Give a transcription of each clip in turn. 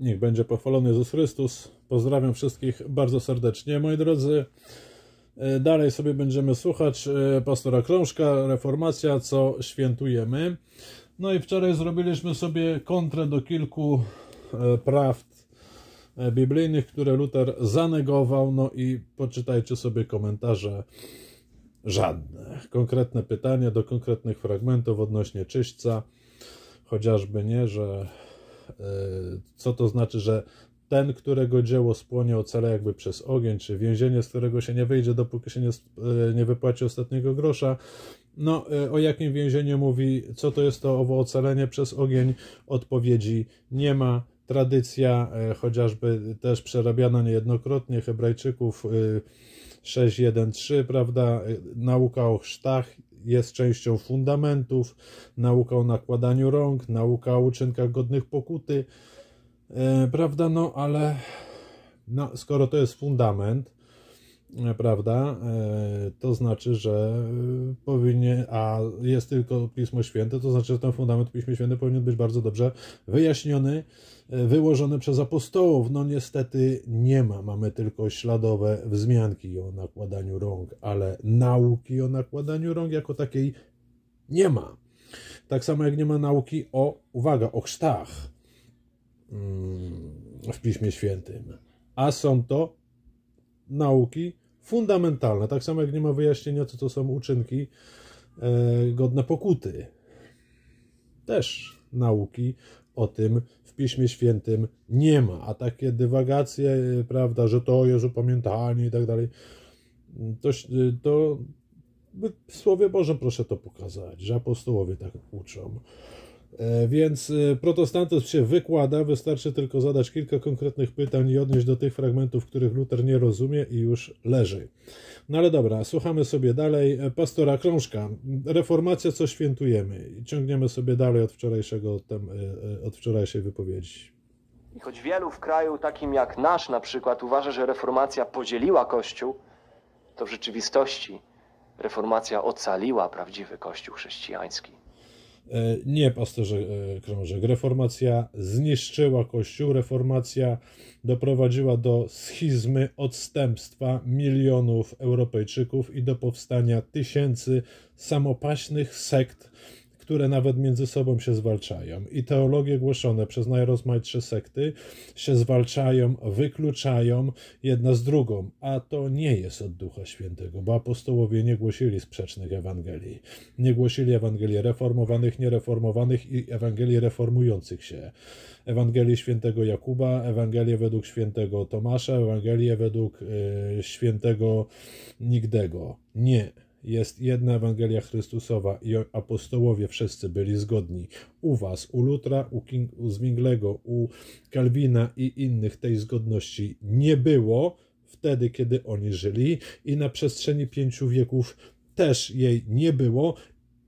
Niech będzie pochwalony Jezus Chrystus. Pozdrawiam wszystkich bardzo serdecznie. Moi drodzy, e, dalej sobie będziemy słuchać e, pastora Krążka, Reformacja, co świętujemy. No i wczoraj zrobiliśmy sobie kontrę do kilku e, prawd biblijnych, które Luther zanegował. No i poczytajcie sobie komentarze. Żadne. Konkretne pytania do konkretnych fragmentów odnośnie czyśćca. Chociażby nie, że E, co to znaczy, że ten, którego dzieło spłonie, ocala jakby przez ogień, czy więzienie, z którego się nie wyjdzie, dopóki się nie, e, nie wypłaci ostatniego grosza. No, e, o jakim więzieniu mówi, co to jest to owo ocalenie przez ogień, odpowiedzi nie ma. Tradycja, chociażby też przerabiana niejednokrotnie Hebrajczyków 6.1.3, prawda, nauka o chrztach jest częścią fundamentów, nauka o nakładaniu rąk, nauka o uczynkach godnych pokuty, e, prawda, no ale no, skoro to jest fundament, prawda? E, to znaczy, że powinien, a jest tylko Pismo Święte, to znaczy, że ten fundament Pismo Święte powinien być bardzo dobrze wyjaśniony, e, wyłożony przez apostołów. No niestety nie ma, mamy tylko śladowe wzmianki o nakładaniu rąk, ale nauki o nakładaniu rąk jako takiej nie ma. Tak samo jak nie ma nauki o, uwaga, o chrztach mm, w Piśmie Świętym. A są to nauki fundamentalne. Tak samo jak nie ma wyjaśnienia, co to są uczynki e, godne pokuty. Też nauki o tym w Piśmie Świętym nie ma, a takie dywagacje, prawda, że to jest upamiętanie i tak dalej, to, to w Słowie Boże proszę to pokazać, że apostołowie tak uczą. E, więc e, protestantyzm się wykłada, wystarczy tylko zadać kilka konkretnych pytań i odnieść do tych fragmentów, których Luther nie rozumie i już leży. No ale dobra, słuchamy sobie dalej e, pastora Krążka. Reformacja, co świętujemy? I ciągniemy sobie dalej od, wczorajszego, od wczorajszej wypowiedzi. I choć wielu w kraju takim jak nasz na przykład uważa, że reformacja podzieliła Kościół, to w rzeczywistości reformacja ocaliła prawdziwy Kościół chrześcijański. E, nie pasterze e, krążek. Reformacja zniszczyła Kościół, reformacja doprowadziła do schizmy, odstępstwa milionów Europejczyków i do powstania tysięcy samopaśnych sekt, które nawet między sobą się zwalczają. I teologie głoszone przez najrozmaitsze sekty się zwalczają, wykluczają jedna z drugą, a to nie jest od Ducha Świętego, bo apostołowie nie głosili sprzecznych Ewangelii. Nie głosili Ewangelii reformowanych, niereformowanych i Ewangelii reformujących się. Ewangelii świętego Jakuba, Ewangelię według świętego Tomasza, Ewangelię według y, świętego Nigdego. Nie jest jedna Ewangelia Chrystusowa i apostołowie wszyscy byli zgodni. U was, u Lutra, u, King, u Zwinglego, u Kalwina i innych tej zgodności nie było wtedy, kiedy oni żyli i na przestrzeni pięciu wieków też jej nie było.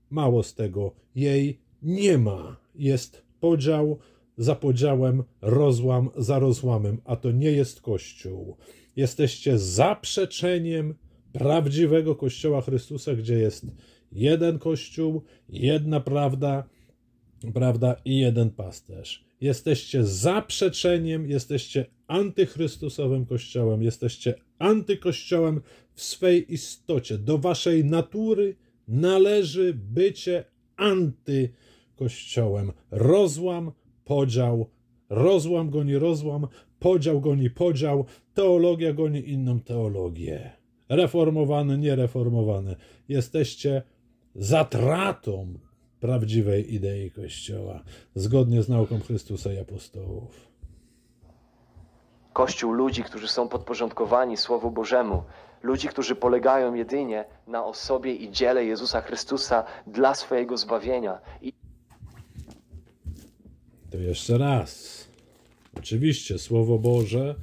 Mało z tego, jej nie ma. Jest podział za podziałem, rozłam za rozłamem, a to nie jest Kościół. Jesteście zaprzeczeniem prawdziwego Kościoła Chrystusa, gdzie jest jeden Kościół, jedna prawda, prawda i jeden pasterz. Jesteście zaprzeczeniem, jesteście antychrystusowym Kościołem, jesteście antykościołem w swej istocie. Do waszej natury należy bycie antykościołem. Rozłam, podział, rozłam goni rozłam, podział goni podział, teologia goni inną teologię reformowany, niereformowany. Jesteście zatratą prawdziwej idei Kościoła, zgodnie z nauką Chrystusa i apostołów. Kościół ludzi, którzy są podporządkowani Słowu Bożemu, ludzi, którzy polegają jedynie na osobie i dziele Jezusa Chrystusa dla swojego zbawienia. I... To jeszcze raz. Oczywiście Słowo Boże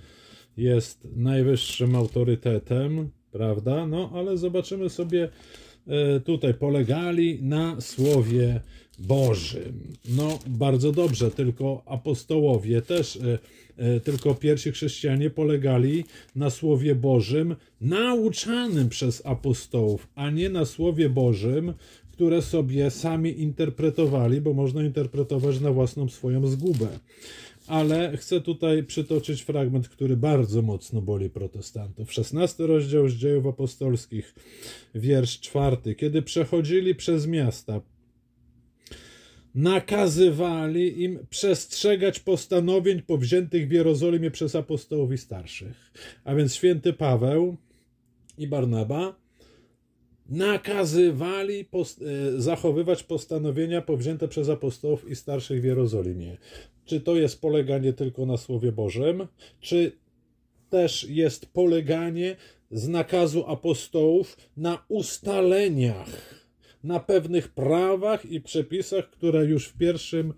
jest najwyższym autorytetem, prawda? No, ale zobaczymy sobie e, tutaj polegali na słowie Bożym. No, bardzo dobrze, tylko apostołowie też, e, e, tylko pierwsi chrześcijanie polegali na słowie Bożym nauczanym przez apostołów, a nie na słowie Bożym, które sobie sami interpretowali, bo można interpretować na własną swoją zgubę ale chcę tutaj przytoczyć fragment, który bardzo mocno boli protestantów. 16 rozdział z dziejów apostolskich, wiersz czwarty. Kiedy przechodzili przez miasta, nakazywali im przestrzegać postanowień powziętych w Jerozolimie przez apostołów i starszych. A więc święty Paweł i Barnaba nakazywali post e, zachowywać postanowienia powzięte przez apostołów i starszych w Jerozolimie. Czy to jest poleganie tylko na Słowie Bożym, czy też jest poleganie z nakazu apostołów na ustaleniach, na pewnych prawach i przepisach, które już w pierwszym e,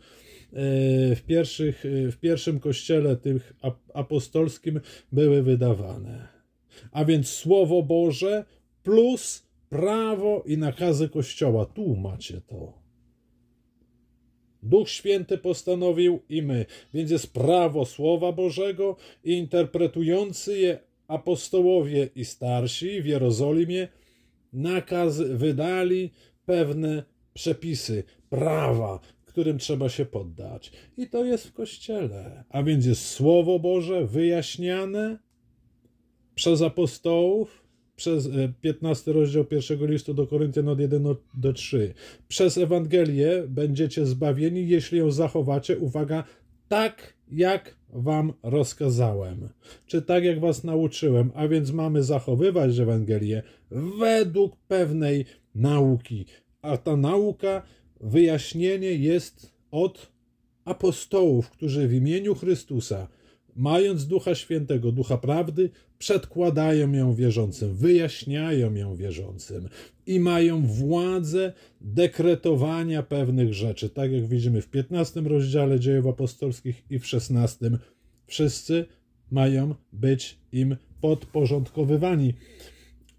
w, pierwszych, e, w pierwszym kościele tych apostolskim były wydawane. A więc Słowo Boże plus prawo i nakazy Kościoła. Tu macie to. Duch Święty postanowił i my, więc jest prawo Słowa Bożego i interpretujący je apostołowie i starsi w Jerozolimie nakaz wydali pewne przepisy, prawa, którym trzeba się poddać. I to jest w Kościele. A więc jest Słowo Boże wyjaśniane przez apostołów, przez 15 e, rozdział pierwszego listu do Koryntian od 1 do 3. Przez Ewangelię będziecie zbawieni, jeśli ją zachowacie, uwaga, tak jak wam rozkazałem, czy tak jak was nauczyłem, a więc mamy zachowywać Ewangelię według pewnej nauki. A ta nauka, wyjaśnienie jest od apostołów, którzy w imieniu Chrystusa mając Ducha Świętego, Ducha Prawdy, przedkładają ją wierzącym, wyjaśniają ją wierzącym i mają władzę dekretowania pewnych rzeczy. Tak jak widzimy w 15 rozdziale dziejów apostolskich i w 16. Wszyscy mają być im podporządkowywani.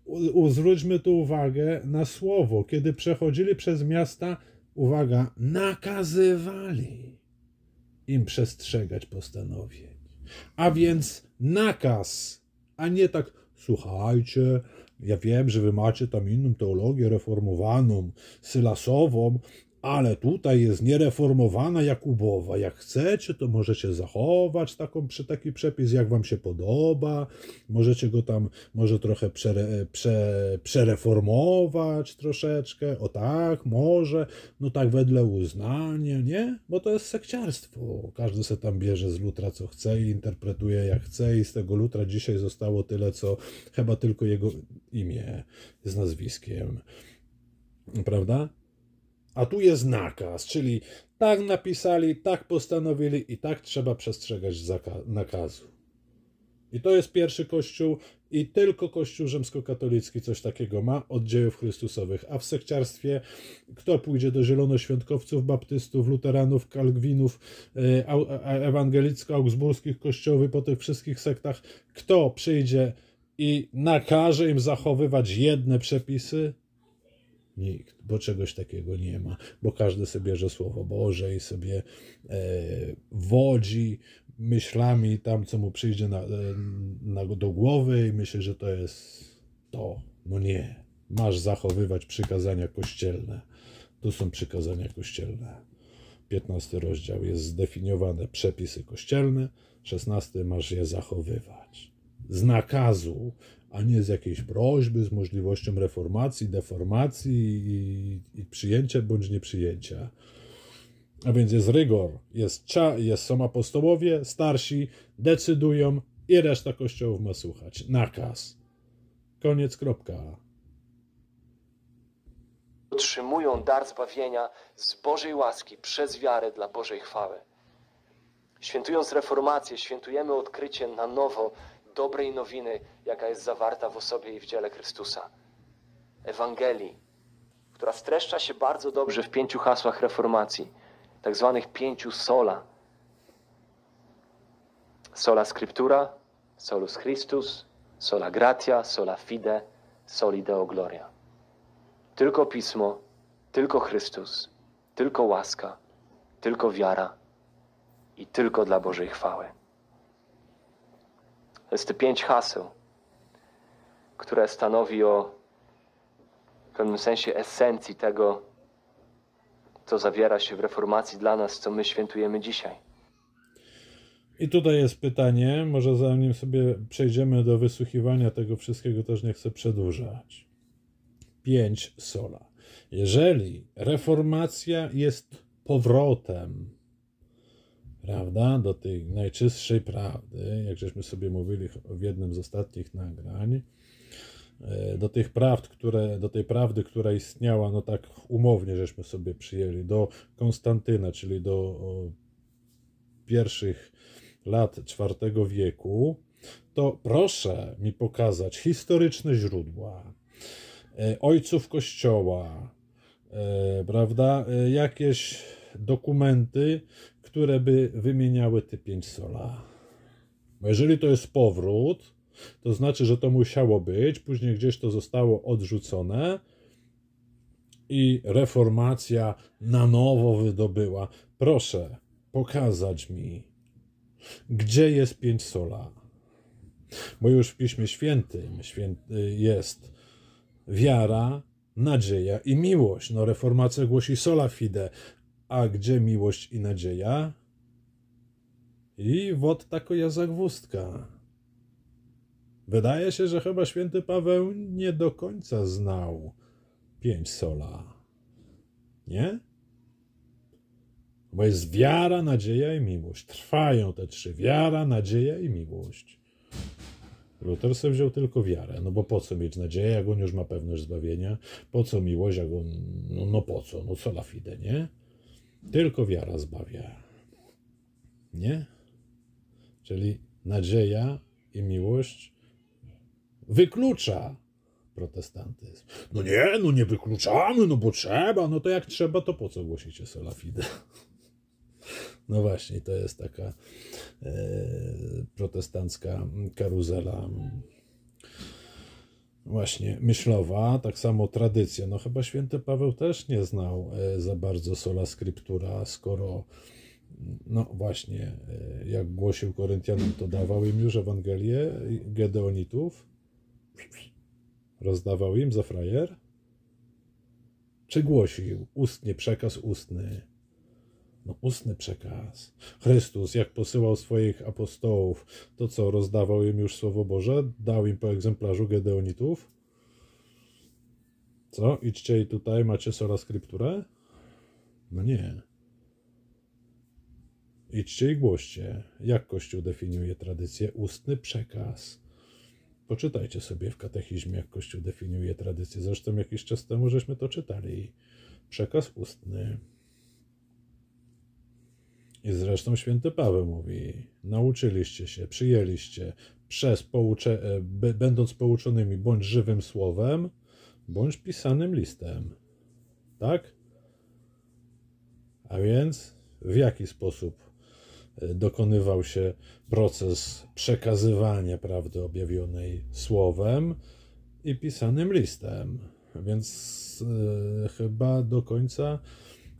U, zwróćmy tu uwagę na słowo. Kiedy przechodzili przez miasta, uwaga, nakazywali im przestrzegać postanowień. A więc nakaz, a nie tak słuchajcie, ja wiem, że wy macie tam inną teologię reformowaną, sylasową, ale tutaj jest niereformowana Jakubowa. Jak chcecie, to możecie zachować taką, taki przepis, jak wam się podoba. Możecie go tam może trochę przere, prze, przereformować troszeczkę. O tak, może. No tak wedle uznania, nie? Bo to jest sekciarstwo. Każdy se tam bierze z lutra co chce i interpretuje jak chce i z tego lutra dzisiaj zostało tyle, co chyba tylko jego imię z nazwiskiem. Prawda? A tu jest nakaz, czyli tak napisali, tak postanowili i tak trzeba przestrzegać nakazu. I to jest pierwszy kościół i tylko kościół rzymskokatolicki coś takiego ma od dziejów chrystusowych. A w sekciarstwie kto pójdzie do zielonoświątkowców, baptystów, luteranów, kalwinów, e, e, ewangelicko-augsburskich kościołów po tych wszystkich sektach, kto przyjdzie i nakaże im zachowywać jedne przepisy, Nikt, bo czegoś takiego nie ma, bo każdy sobie bierze słowo Boże i sobie e, wodzi myślami tam, co mu przyjdzie na, e, na, do głowy i myśli, że to jest to. No nie, masz zachowywać przykazania kościelne. Tu są przykazania kościelne. 15 rozdział jest zdefiniowane przepisy kościelne, 16 masz je zachowywać. Z nakazu a nie z jakiejś prośby, z możliwością reformacji, deformacji i, i przyjęcia bądź nieprzyjęcia. A więc jest rygor, jest, cza, jest są apostołowie, starsi decydują i reszta kościołów ma słuchać. Nakaz. Koniec, kropka. Otrzymują dar zbawienia z Bożej łaski przez wiarę dla Bożej chwały. Świętując reformację, świętujemy odkrycie na nowo dobrej nowiny, jaka jest zawarta w osobie i w dziele Chrystusa. Ewangelii, która streszcza się bardzo dobrze w pięciu hasłach reformacji, tak zwanych pięciu sola. Sola Scriptura, Solus Christus, Sola Gratia, Sola Fide, Soli Deo Gloria. Tylko Pismo, tylko Chrystus, tylko łaska, tylko wiara i tylko dla Bożej chwały. To te pięć haseł, które stanowi o w pewnym sensie esencji tego, co zawiera się w reformacji dla nas, co my świętujemy dzisiaj. I tutaj jest pytanie, może zanim sobie przejdziemy do wysłuchiwania tego wszystkiego, też nie chcę przedłużać. Pięć sola. Jeżeli reformacja jest powrotem prawda, do tej najczystszej prawdy, jak żeśmy sobie mówili w jednym z ostatnich nagrań, e, do tych prawd, które, do tej prawdy, która istniała, no tak umownie żeśmy sobie przyjęli, do Konstantyna, czyli do pierwszych lat IV wieku, to proszę mi pokazać historyczne źródła, e, ojców kościoła, e, prawda, jakieś dokumenty, które by wymieniały te 5 sola. Bo jeżeli to jest powrót, to znaczy, że to musiało być, później gdzieś to zostało odrzucone i reformacja na nowo wydobyła. Proszę pokazać mi, gdzie jest pięć sola. Bo już w Piśmie Świętym jest wiara, nadzieja i miłość. No reformacja głosi sola fide, a gdzie miłość i nadzieja? I wod tako ja zagwózdka. Wydaje się, że chyba święty Paweł nie do końca znał pięć sola. Nie? Bo jest wiara, nadzieja i miłość. Trwają te trzy. Wiara, nadzieja i miłość. Luther sobie wziął tylko wiarę. No bo po co mieć nadzieję, jak on już ma pewność zbawienia? Po co miłość, jak on... No, no po co? No co la fide, nie? Tylko wiara zbawia. Nie? Czyli nadzieja i miłość wyklucza protestantyzm. No nie, no nie wykluczamy, no bo trzeba, no to jak trzeba, to po co głosicie fide? No właśnie, to jest taka e, protestancka karuzela właśnie myślowa, tak samo tradycja. No chyba święty Paweł też nie znał e, za bardzo sola scriptura, skoro no właśnie, e, jak głosił Koryntianom, to dawał im już Ewangelię Gedeonitów, rozdawał im za frajer, czy głosił ustnie, przekaz ustny no, ustny przekaz. Chrystus, jak posyłał swoich apostołów, to co, rozdawał im już Słowo Boże? Dał im po egzemplarzu Gedeonitów? Co? Idźcie i tutaj macie sola skrypturę? No nie. Idźcie i głoście. Jak Kościół definiuje tradycję? Ustny przekaz. Poczytajcie sobie w katechizmie, jak Kościół definiuje tradycję. Zresztą jakiś czas temu żeśmy to czytali. Przekaz ustny. I zresztą święty Paweł mówi: Nauczyliście się, przyjęliście, przez poucze, e, będąc pouczonymi bądź żywym słowem, bądź pisanym listem. Tak? A więc w jaki sposób e, dokonywał się proces przekazywania prawdy objawionej słowem i pisanym listem? Więc yy, chyba do końca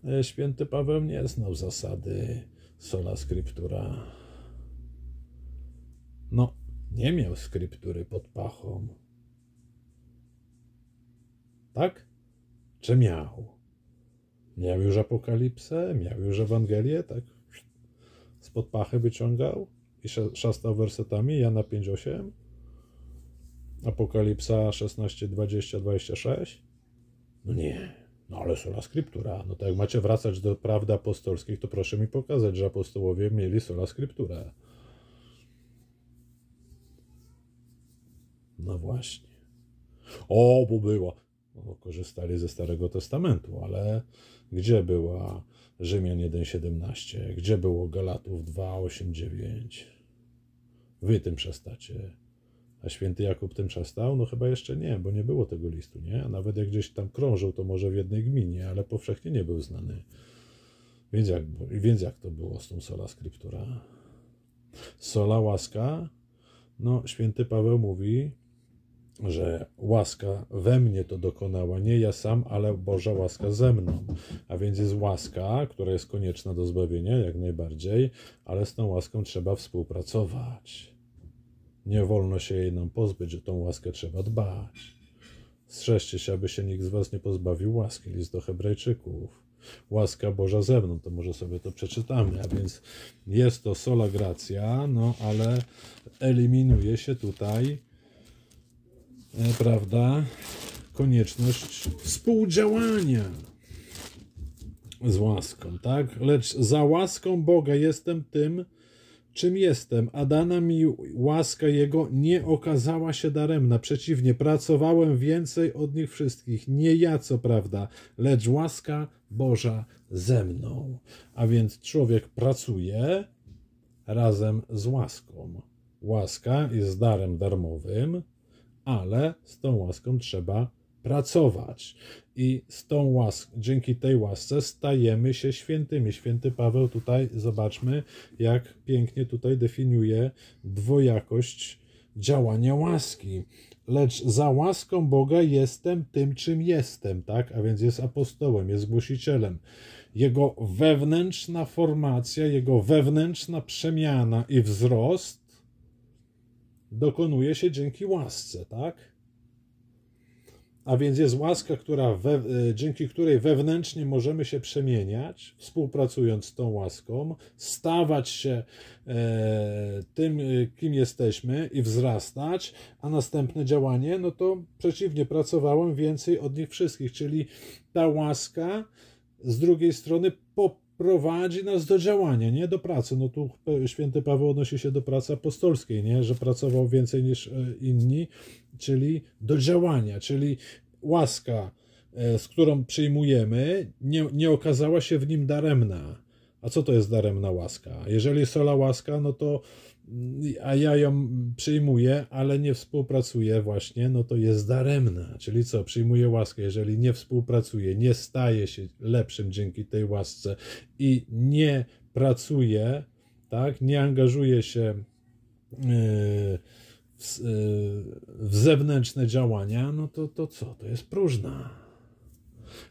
E, święty Paweł nie znał zasady sola scriptura. No, nie miał skryptury pod pachą. Tak? Czy miał? Miał już apokalipsę, miał już Ewangelię, tak? pod pachy wyciągał i szastał wersetami Jana 8? Apokalipsa 16, 20, 26? No nie. No ale sola scriptura. No tak jak macie wracać do prawd apostolskich, to proszę mi pokazać, że apostołowie mieli sola scriptura. No właśnie. O, bo była. No, korzystali ze Starego Testamentu, ale gdzie była Rzymian 1,17? Gdzie było Galatów 2,8,9? Wy tym przestacie. A święty Jakub czas stał? No chyba jeszcze nie, bo nie było tego listu, nie? A nawet jak gdzieś tam krążył, to może w jednej gminie, ale powszechnie nie był znany. Więc jak, więc jak to było z tą sola scriptura? Sola łaska? No, święty Paweł mówi, że łaska we mnie to dokonała, nie ja sam, ale Boża łaska ze mną. A więc jest łaska, która jest konieczna do zbawienia, jak najbardziej, ale z tą łaską trzeba współpracować. Nie wolno się jej nam pozbyć, że tą łaskę trzeba dbać. Strzeżcie się, aby się nikt z was nie pozbawił łaski. List do Hebrajczyków. Łaska Boża ze mną, to może sobie to przeczytamy. A więc jest to sola gracja, no ale eliminuje się tutaj, e, prawda, konieczność współdziałania z łaską, tak? Lecz za łaską Boga jestem tym, czym jestem, a dana mi łaska Jego nie okazała się daremna. Przeciwnie, pracowałem więcej od nich wszystkich. Nie ja, co prawda, lecz łaska Boża ze mną. A więc człowiek pracuje razem z łaską. Łaska jest darem darmowym, ale z tą łaską trzeba pracować. I z tą łaską, dzięki tej łasce stajemy się świętymi. Święty Paweł tutaj, zobaczmy, jak pięknie tutaj definiuje dwojakość działania łaski. Lecz za łaską Boga jestem tym, czym jestem, tak? A więc jest apostołem, jest głosicielem. Jego wewnętrzna formacja, jego wewnętrzna przemiana i wzrost dokonuje się dzięki łasce, tak? a więc jest łaska, która we, e, dzięki której wewnętrznie możemy się przemieniać, współpracując z tą łaską, stawać się e, tym, e, kim jesteśmy i wzrastać, a następne działanie, no to przeciwnie, pracowałem więcej od nich wszystkich, czyli ta łaska z drugiej strony po prowadzi nas do działania, nie do pracy. No tu święty Paweł odnosi się do pracy apostolskiej, nie? że pracował więcej niż e, inni, czyli do działania, czyli łaska, e, z którą przyjmujemy, nie, nie okazała się w nim daremna. A co to jest daremna łaska? Jeżeli sola łaska, no to a ja ją przyjmuję, ale nie współpracuję właśnie, no to jest daremna. Czyli co, przyjmuję łaskę, jeżeli nie współpracuję, nie staje się lepszym dzięki tej łasce i nie pracuję, tak, nie angażuję się yy, w, yy, w zewnętrzne działania, no to, to co, to jest próżna.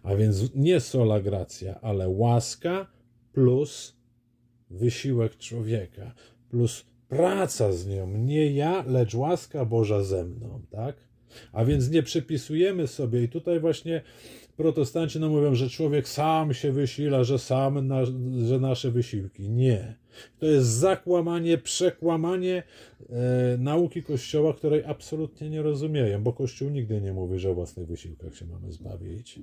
A więc nie sola gracja, ale łaska plus wysiłek człowieka, plus praca z nią, nie ja, lecz łaska Boża ze mną, tak? A więc nie przypisujemy sobie, i tutaj właśnie protestanci nam mówią, że człowiek sam się wysila, że sam, na, że nasze wysiłki. Nie. To jest zakłamanie, przekłamanie e, nauki Kościoła, której absolutnie nie rozumieją, bo Kościół nigdy nie mówi, że o własnych wysiłkach się mamy zbawić.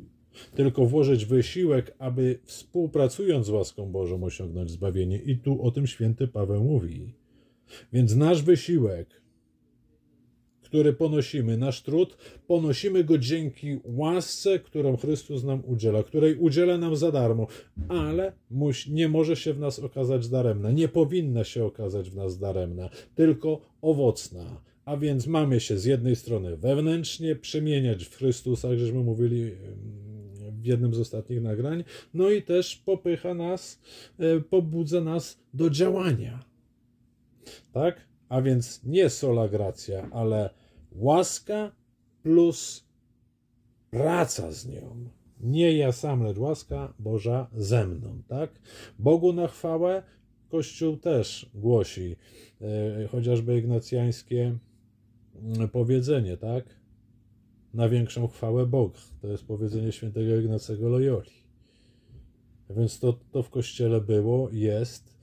Tylko włożyć wysiłek, aby współpracując z łaską Bożą osiągnąć zbawienie. I tu o tym święty Paweł mówi. Więc nasz wysiłek, który ponosimy, nasz trud, ponosimy go dzięki łasce, którą Chrystus nam udziela, której udziela nam za darmo, ale nie może się w nas okazać daremna, nie powinna się okazać w nas daremna, tylko owocna. A więc mamy się z jednej strony wewnętrznie przemieniać w Chrystusa, jak żeśmy mówili w jednym z ostatnich nagrań, no i też popycha nas, e, pobudza nas do działania tak? A więc nie sola gracja, ale łaska plus praca z nią. Nie ja sam, lecz łaska Boża ze mną, tak? Bogu na chwałę Kościół też głosi e, chociażby ignacjańskie mm, powiedzenie, tak? Na większą chwałę Boga. To jest powiedzenie świętego Ignacego Loyoli. Więc to, to w Kościele było, jest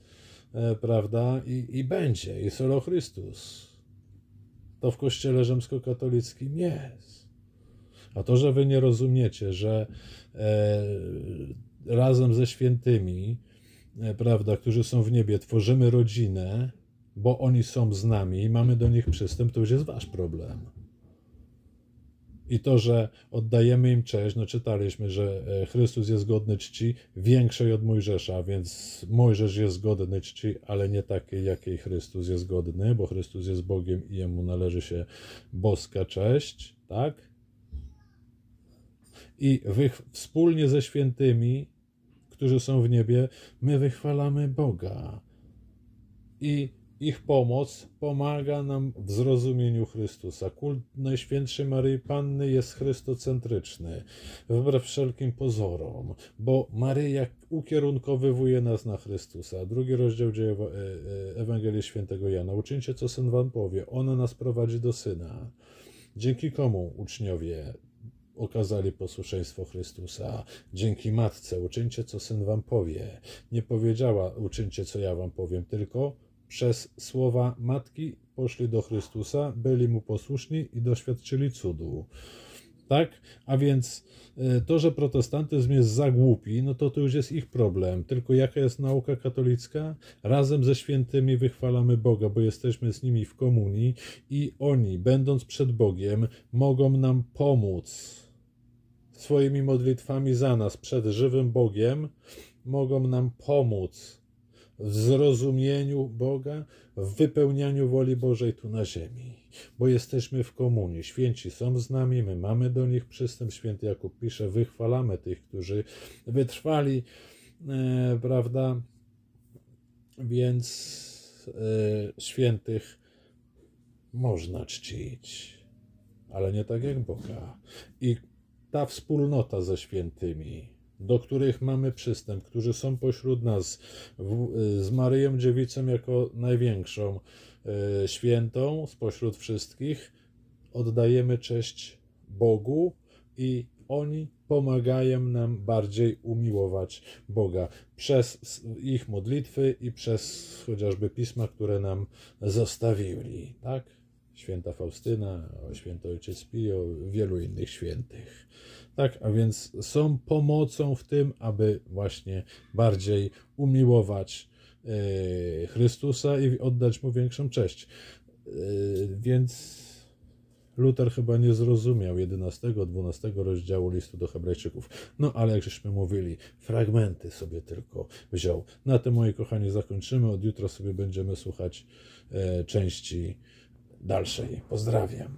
E, prawda, i, i będzie, i solo Chrystus. To w kościele rzymskokatolickim jest. A to, że wy nie rozumiecie, że e, razem ze świętymi, e, prawda, którzy są w niebie, tworzymy rodzinę, bo oni są z nami i mamy do nich przystęp, to już jest wasz problem i to, że oddajemy im cześć, no czytaliśmy, że e, Chrystus jest godny czci większej od Mojżesza, więc Mojżesz jest godny czci, ale nie takiej, jakiej Chrystus jest godny, bo Chrystus jest Bogiem i jemu należy się boska cześć, tak? I wy, wspólnie ze świętymi, którzy są w niebie, my wychwalamy Boga. I ich pomoc pomaga nam w zrozumieniu Chrystusa. Kult Najświętszej Maryi Panny jest chrystocentryczny, wbrew wszelkim pozorom, bo Maryja ukierunkowywuje nas na Chrystusa. Drugi rozdział dzieje e, e, Ewangelii Świętego Jana. Uczyńcie, co Syn wam powie. Ona nas prowadzi do Syna. Dzięki komu uczniowie okazali posłuszeństwo Chrystusa. Dzięki Matce uczyńcie, co Syn wam powie. Nie powiedziała uczyńcie, co ja wam powiem, tylko przez słowa matki poszli do Chrystusa, byli mu posłuszni i doświadczyli cudu. Tak? A więc e, to, że protestantyzm jest za głupi, no to to już jest ich problem. Tylko jaka jest nauka katolicka? Razem ze świętymi wychwalamy Boga, bo jesteśmy z nimi w komunii i oni, będąc przed Bogiem, mogą nam pomóc swoimi modlitwami za nas przed żywym Bogiem, mogą nam pomóc w zrozumieniu Boga, w wypełnianiu woli Bożej tu na ziemi. Bo jesteśmy w komunii. Święci są z nami, my mamy do nich przystęp. Święty Jakub pisze, wychwalamy tych, którzy wytrwali, e, prawda? Więc e, świętych można czcić, ale nie tak jak Boga. I ta wspólnota ze świętymi do których mamy przystęp, którzy są pośród nas w, z Maryją Dziewicą jako największą e, świętą spośród wszystkich, oddajemy cześć Bogu i oni pomagają nam bardziej umiłować Boga przez ich modlitwy i przez chociażby pisma, które nam zostawili, tak? święta Faustyna, o święty Ojciec Pio, wielu innych świętych. Tak, a więc są pomocą w tym, aby właśnie bardziej umiłować e, Chrystusa i oddać mu większą cześć. E, więc Luther chyba nie zrozumiał 11-12 rozdziału listu do Hebrajczyków. No ale jak żeśmy mówili, fragmenty sobie tylko wziął. Na tym, moi kochani, zakończymy. Od jutra sobie będziemy słuchać e, części dalszej. Pozdrawiam.